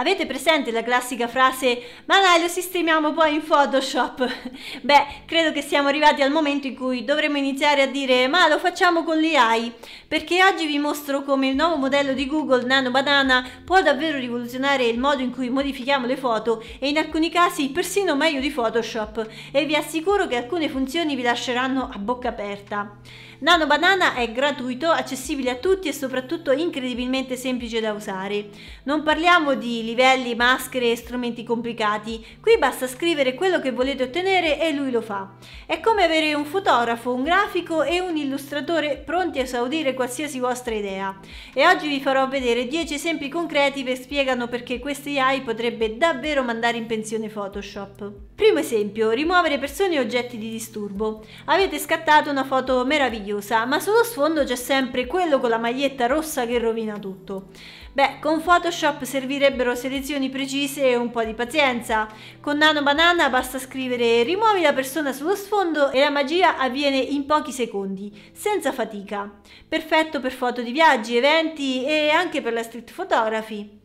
Avete presente la classica frase ma dai lo sistemiamo poi in Photoshop? Beh, credo che siamo arrivati al momento in cui dovremmo iniziare a dire ma lo facciamo con l'AI, perché oggi vi mostro come il nuovo modello di Google Nano Banana può davvero rivoluzionare il modo in cui modifichiamo le foto e in alcuni casi persino meglio di Photoshop e vi assicuro che alcune funzioni vi lasceranno a bocca aperta. Nano Banana è gratuito, accessibile a tutti e soprattutto incredibilmente semplice da usare. Non parliamo di livelli, maschere e strumenti complicati, qui basta scrivere quello che volete ottenere e lui lo fa. È come avere un fotografo, un grafico e un illustratore pronti a esaudire qualsiasi vostra idea. E oggi vi farò vedere 10 esempi concreti che spiegano perché questa AI potrebbe davvero mandare in pensione Photoshop. Primo esempio, rimuovere persone e oggetti di disturbo. Avete scattato una foto meravigliosa meravigliosa, ma sullo sfondo c'è sempre quello con la maglietta rossa che rovina tutto. Beh, con Photoshop servirebbero selezioni precise e un po' di pazienza. Con Nano Banana basta scrivere rimuovi la persona sullo sfondo e la magia avviene in pochi secondi, senza fatica. Perfetto per foto di viaggi, eventi e anche per la street photography.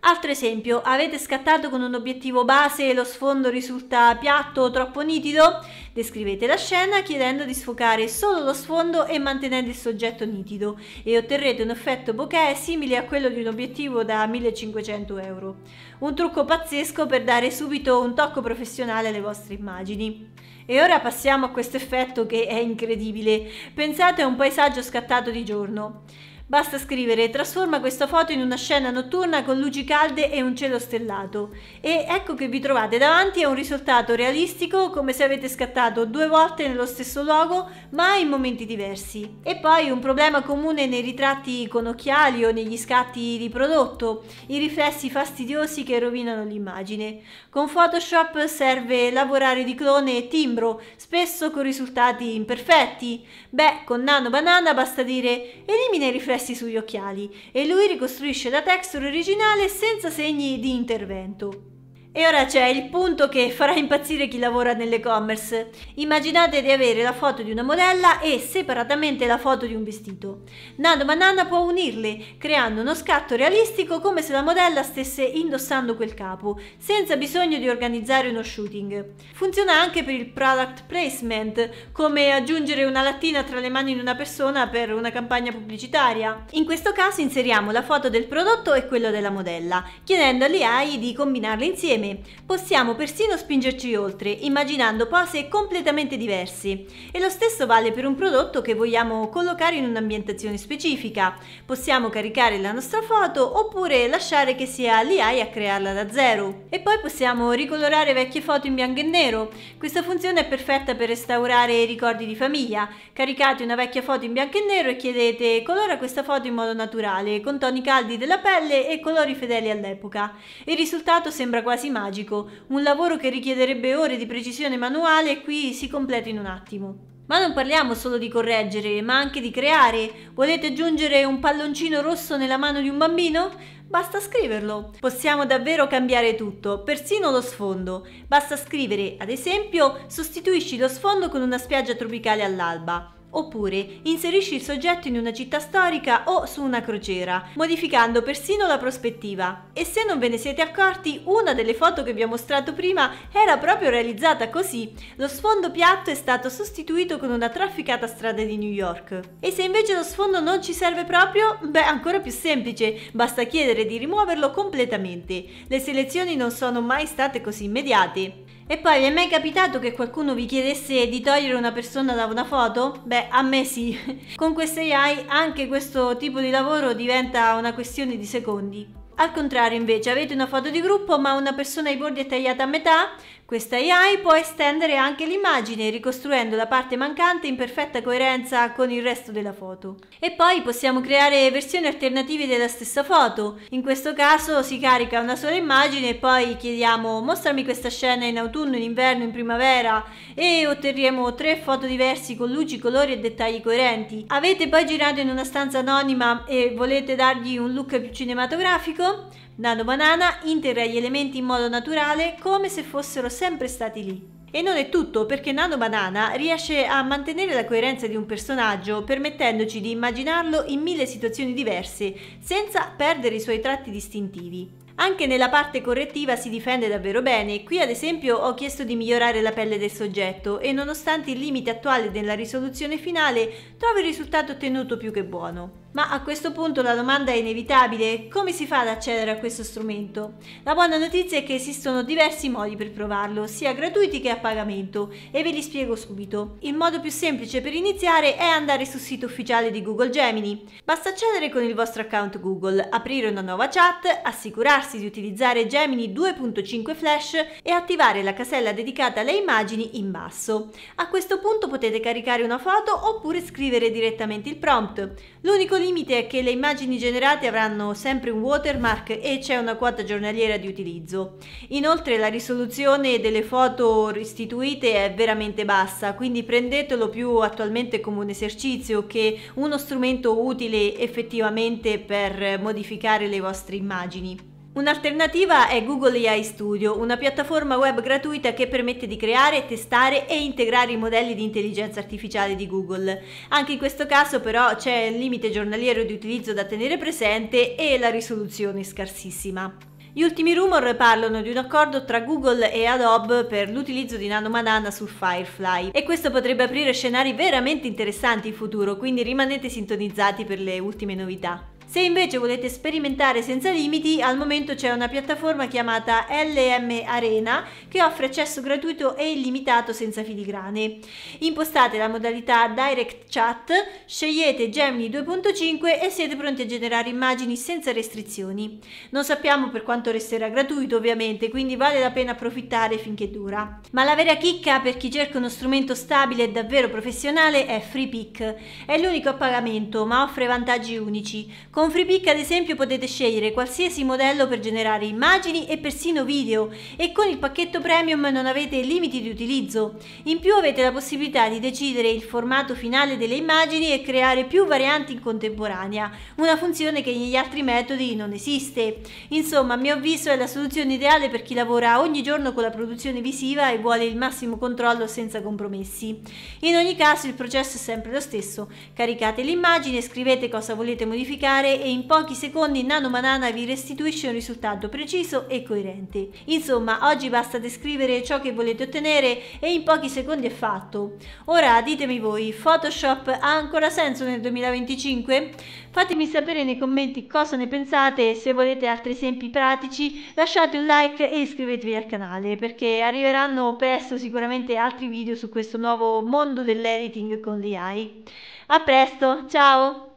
Altro esempio, avete scattato con un obiettivo base e lo sfondo risulta piatto o troppo nitido? Descrivete la scena chiedendo di sfocare solo lo sfondo e mantenendo il soggetto nitido e otterrete un effetto bokeh simile a quello di un obiettivo da 1500 euro. Un trucco pazzesco per dare subito un tocco professionale alle vostre immagini. E ora passiamo a questo effetto che è incredibile. Pensate a un paesaggio scattato di giorno. Basta scrivere trasforma questa foto in una scena notturna con luci calde e un cielo stellato e ecco che vi trovate davanti a un risultato realistico come se avete scattato due volte nello stesso luogo ma in momenti diversi. E poi un problema comune nei ritratti con occhiali o negli scatti di prodotto, i riflessi fastidiosi che rovinano l'immagine. Con Photoshop serve lavorare di clone e timbro, spesso con risultati imperfetti. Beh, con Nano Banana basta dire elimina i riflessi resti sugli occhiali e lui ricostruisce la texture originale senza segni di intervento. E ora c'è il punto che farà impazzire chi lavora nell'e-commerce. Immaginate di avere la foto di una modella e separatamente la foto di un vestito. Nano Banana può unirle, creando uno scatto realistico come se la modella stesse indossando quel capo, senza bisogno di organizzare uno shooting. Funziona anche per il product placement, come aggiungere una lattina tra le mani di una persona per una campagna pubblicitaria. In questo caso inseriamo la foto del prodotto e quella della modella, chiedendo all'AI di combinarle insieme Insieme possiamo persino spingerci oltre, immaginando pose completamente diversi. E lo stesso vale per un prodotto che vogliamo collocare in un'ambientazione specifica. Possiamo caricare la nostra foto oppure lasciare che sia l'IA a crearla da zero. E poi possiamo ricolorare vecchie foto in bianco e nero. Questa funzione è perfetta per restaurare i ricordi di famiglia. Caricate una vecchia foto in bianco e nero e chiedete colora questa foto in modo naturale, con toni caldi della pelle e colori fedeli all'epoca. Il risultato sembra quasi quasi magico, un lavoro che richiederebbe ore di precisione manuale e qui si completa in un attimo. Ma non parliamo solo di correggere, ma anche di creare. Volete aggiungere un palloncino rosso nella mano di un bambino? Basta scriverlo. Possiamo davvero cambiare tutto, persino lo sfondo. Basta scrivere, ad esempio, sostituisci lo sfondo con una spiaggia tropicale all'alba. Oppure inserisci il soggetto in una città storica o su una crociera, modificando persino la prospettiva. E se non ve ne siete accorti, una delle foto che vi ho mostrato prima era proprio realizzata così. Lo sfondo piatto è stato sostituito con una trafficata strada di New York. E se invece lo sfondo non ci serve proprio, beh, ancora più semplice, basta chiedere di rimuoverlo completamente. Le selezioni non sono mai state così immediate. E poi vi è mai capitato che qualcuno vi chiedesse di togliere una persona da una foto? Beh, a me sì. Con queste AI anche questo tipo di lavoro diventa una questione di secondi. Al contrario invece avete una foto di gruppo ma una persona ai bordi è tagliata a metà, questa AI può estendere anche l'immagine ricostruendo la parte mancante in perfetta coerenza con il resto della foto. E poi possiamo creare versioni alternative della stessa foto. In questo caso si carica una sola immagine e poi chiediamo mostrami questa scena in autunno, in inverno, in primavera e otterremo tre foto diverse con luci, colori e dettagli coerenti. Avete poi girato in una stanza anonima e volete dargli un look più cinematografico? Nano Banana integra gli elementi in modo naturale come se fossero sempre stati lì. E non è tutto perché Nano Banana riesce a mantenere la coerenza di un personaggio permettendoci di immaginarlo in mille situazioni diverse senza perdere i suoi tratti distintivi. Anche nella parte correttiva si difende davvero bene, qui ad esempio ho chiesto di migliorare la pelle del soggetto e nonostante il limite attuale della risoluzione finale trovo il risultato ottenuto più che buono. Ma a questo punto la domanda è inevitabile, come si fa ad accedere a questo strumento? La buona notizia è che esistono diversi modi per provarlo, sia gratuiti che a pagamento, e ve li spiego subito. Il modo più semplice per iniziare è andare sul sito ufficiale di Google Gemini. Basta accedere con il vostro account Google, aprire una nuova chat, assicurarsi di utilizzare Gemini 2.5 Flash e attivare la casella dedicata alle immagini in basso. A questo punto potete caricare una foto oppure scrivere direttamente il prompt. L'unico limite è che le immagini generate avranno sempre un watermark e c'è una quota giornaliera di utilizzo. Inoltre la risoluzione delle foto restituite è veramente bassa, quindi prendetelo più attualmente come un esercizio che uno strumento utile effettivamente per modificare le vostre immagini. Un'alternativa è Google AI Studio, una piattaforma web gratuita che permette di creare, testare e integrare i modelli di intelligenza artificiale di Google. Anche in questo caso però c'è il limite giornaliero di utilizzo da tenere presente e la risoluzione scarsissima. Gli ultimi rumor parlano di un accordo tra Google e Adobe per l'utilizzo di nanomanana su Firefly e questo potrebbe aprire scenari veramente interessanti in futuro, quindi rimanete sintonizzati per le ultime novità. Se invece volete sperimentare senza limiti, al momento c'è una piattaforma chiamata LM Arena che offre accesso gratuito e illimitato senza filigrane. Impostate la modalità Direct Chat, scegliete Gemini 2.5 e siete pronti a generare immagini senza restrizioni. Non sappiamo per quanto resterà gratuito ovviamente, quindi vale la pena approfittare finché dura. Ma la vera chicca per chi cerca uno strumento stabile e davvero professionale è FreePick. È l'unico a pagamento, ma offre vantaggi unici con FreePic ad esempio potete scegliere qualsiasi modello per generare immagini e persino video e con il pacchetto premium non avete limiti di utilizzo. In più avete la possibilità di decidere il formato finale delle immagini e creare più varianti in contemporanea, una funzione che negli altri metodi non esiste. Insomma, a mio avviso è la soluzione ideale per chi lavora ogni giorno con la produzione visiva e vuole il massimo controllo senza compromessi. In ogni caso il processo è sempre lo stesso, caricate l'immagine, scrivete cosa volete modificare migliorare e in pochi secondi Nano Banana vi restituisce un risultato preciso e coerente. Insomma, oggi basta descrivere ciò che volete ottenere e in pochi secondi è fatto. Ora ditemi voi, Photoshop ha ancora senso nel 2025? Fatemi sapere nei commenti cosa ne pensate e se volete altri esempi pratici lasciate un like e iscrivetevi al canale perché arriveranno presto sicuramente altri video su questo nuovo mondo dell'editing con l'AI. A presto, ciao!